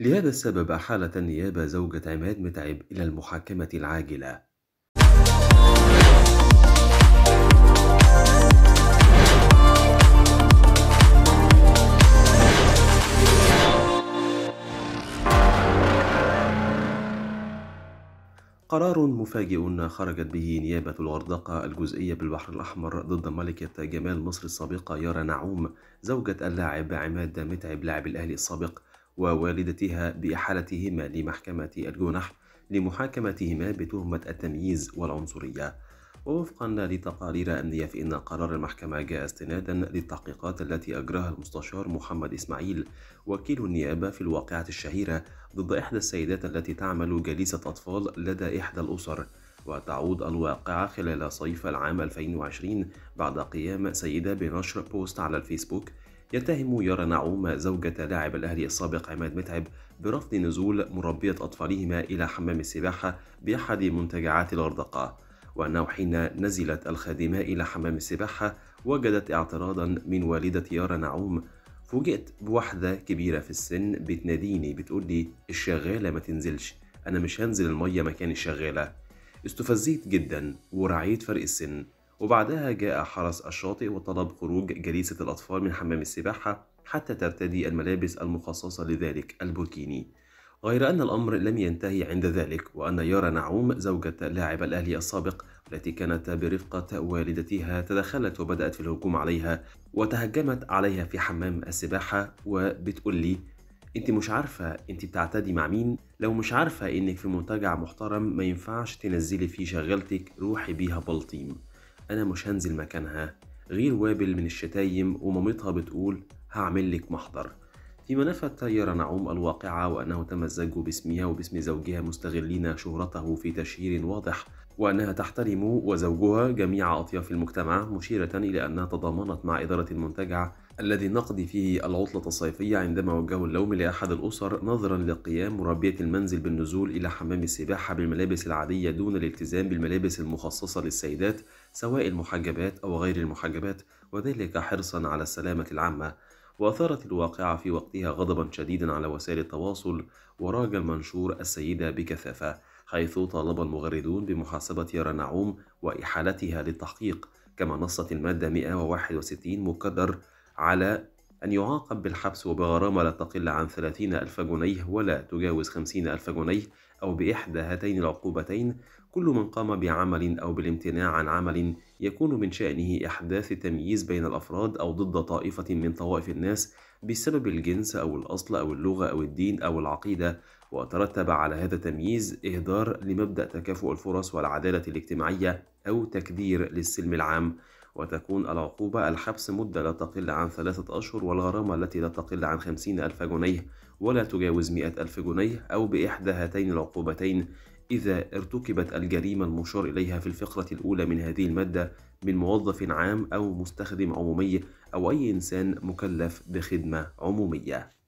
لهذا السبب أحالت النيابة زوجة عماد متعب إلى المحاكمة العاجلة قرار مفاجئ خرجت به نيابة الغردقة الجزئية بالبحر الأحمر ضد ملكة جمال مصر السابقة يارا نعوم زوجة اللاعب عماد متعب لاعب الأهلي السابق ووالدتها بإحالتهما لمحكمة الجنح لمحاكمتهما بتهمة التمييز والعنصرية ووفقا لتقارير أمنية فإن قرار المحكمة جاء استنادا للتحقيقات التي أجراها المستشار محمد إسماعيل وكيل النيابة في الواقعة الشهيرة ضد إحدى السيدات التي تعمل جليسة أطفال لدى إحدى الأسر وتعود الواقعة خلال صيف العام 2020 بعد قيام سيدة بنشر بوست على الفيسبوك يتهم يارا نعوم زوجة لاعب الأهلي السابق عماد متعب برفض نزول مربية أطفالهما إلى حمام السباحة بأحد منتجعات الغردقة وأنه حين نزلت الخادمة إلى حمام السباحة وجدت اعتراضا من والدة يارا نعوم فوجئت بوحدة كبيرة في السن بتناديني بتقول لي الشغالة ما تنزلش أنا مش هنزل المية مكان الشغالة استفزيت جدا ورعيت فرق السن وبعدها جاء حرس الشاطئ وطلب خروج جليسة الأطفال من حمام السباحة حتى ترتدي الملابس المخصصة لذلك البوركيني غير أن الأمر لم ينتهي عند ذلك وأن يارا نعوم زوجة لاعب الأهلي السابق التي كانت برفقة والدتها تدخلت وبدأت في الهجوم عليها وتهجمت عليها في حمام السباحة وبتقول لي انت مش عارفة انت بتعتدي مع مين لو مش عارفة انك في منتجع محترم ما ينفعش تنزلي فيه شغلتك روحي بيها بلطيم أنا مش هنزل مكانها غير وابل من الشتايم ومامتها بتقول هعمل لك محضر فيما نفى التيار نعوم الواقعة وأنه تمزجوا باسمها وباسم زوجها مستغلين شهرته في تشهير واضح وأنها تحترم وزوجها جميع أطياف المجتمع مشيرة إلى أنها تضامنت مع إدارة المنتجع الذي نقد فيه العطلة الصيفية عندما وجهوا اللوم لأحد الأسر نظرا لقيام مربية المنزل بالنزول إلى حمام السباحة بالملابس العادية دون الالتزام بالملابس المخصصة للسيدات سواء المحجبات أو غير المحجبات وذلك حرصا على السلامة العامة وأثارت الواقعة في وقتها غضبا شديدا على وسائل التواصل وراج المنشور السيدة بكثافة حيث طالب المغردون بمحاسبة رنعوم وإحالتها للتحقيق كما نصت المادة 161 مقدر على أن يعاقب بالحبس وبغرامة لا تقل عن 30 ألف جنيه ولا تجاوز 50 ألف جنيه أو بإحدى هاتين العقوبتين كل من قام بعمل أو بالامتناع عن عمل يكون من شأنه إحداث تمييز بين الأفراد أو ضد طائفة من طوائف الناس بسبب الجنس أو الأصل أو اللغة أو الدين أو العقيدة وترتب على هذا التمييز إهدار لمبدأ تكافؤ الفرص والعدالة الاجتماعية أو تكدير للسلم العام وتكون العقوبة الحبس مدة لا تقل عن ثلاثة أشهر والغرامة التي لا تقل عن خمسين ألف جنيه ولا تجاوز مئة ألف جنيه أو بإحدى هاتين العقوبتين إذا ارتكبت الجريمة المشار إليها في الفقرة الأولى من هذه المادة من موظف عام أو مستخدم عمومي أو أي إنسان مكلف بخدمة عمومية